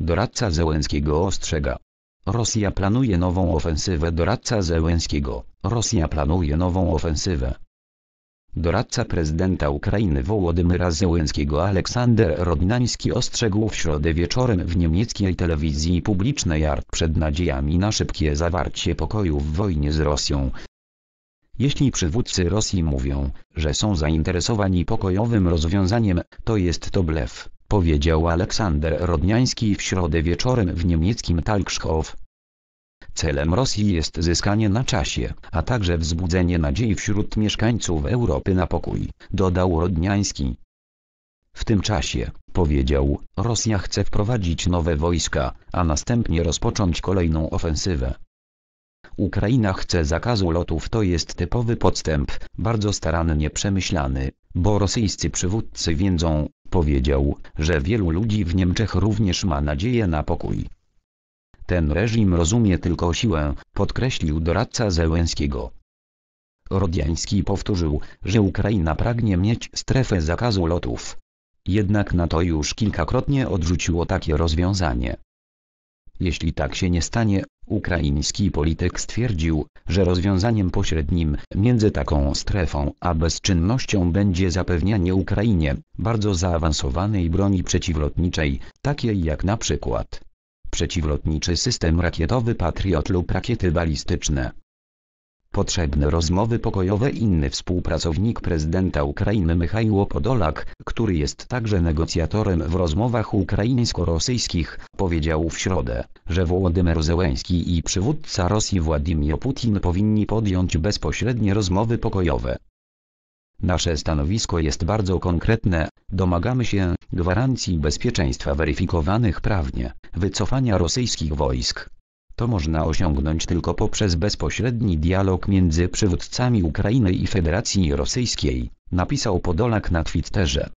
Doradca Zełenskiego ostrzega. Rosja planuje nową ofensywę Doradca Zełenskiego. Rosja planuje nową ofensywę. Doradca prezydenta Ukrainy Wołodymyra Zełenskiego Aleksander Rodnański ostrzegł w środę wieczorem w niemieckiej telewizji publicznej ART przed nadziejami na szybkie zawarcie pokoju w wojnie z Rosją. Jeśli przywódcy Rosji mówią, że są zainteresowani pokojowym rozwiązaniem, to jest to blef powiedział Aleksander Rodniański w środę wieczorem w niemieckim Talkshow. Celem Rosji jest zyskanie na czasie, a także wzbudzenie nadziei wśród mieszkańców Europy na pokój, dodał Rodniański. W tym czasie, powiedział, Rosja chce wprowadzić nowe wojska, a następnie rozpocząć kolejną ofensywę. Ukraina chce zakazu lotów to jest typowy podstęp, bardzo starannie przemyślany, bo rosyjscy przywódcy wiedzą, powiedział, że wielu ludzi w Niemczech również ma nadzieję na pokój. Ten reżim rozumie tylko siłę, podkreślił doradca Zełęskiego. Rodiański powtórzył, że Ukraina pragnie mieć strefę zakazu lotów. Jednak NATO już kilkakrotnie odrzuciło takie rozwiązanie. Jeśli tak się nie stanie, ukraiński polityk stwierdził, że rozwiązaniem pośrednim między taką strefą a bezczynnością będzie zapewnianie Ukrainie bardzo zaawansowanej broni przeciwlotniczej, takiej jak na przykład przeciwlotniczy system rakietowy Patriot lub rakiety balistyczne potrzebne rozmowy pokojowe inny współpracownik prezydenta Ukrainy Michajło Podolak, który jest także negocjatorem w rozmowach ukraińsko-rosyjskich, powiedział w środę, że Władimir Zełenski i przywódca Rosji Władimir Putin powinni podjąć bezpośrednie rozmowy pokojowe. Nasze stanowisko jest bardzo konkretne, domagamy się gwarancji bezpieczeństwa weryfikowanych prawnie, wycofania rosyjskich wojsk, to można osiągnąć tylko poprzez bezpośredni dialog między przywódcami Ukrainy i Federacji Rosyjskiej, napisał Podolak na Twitterze.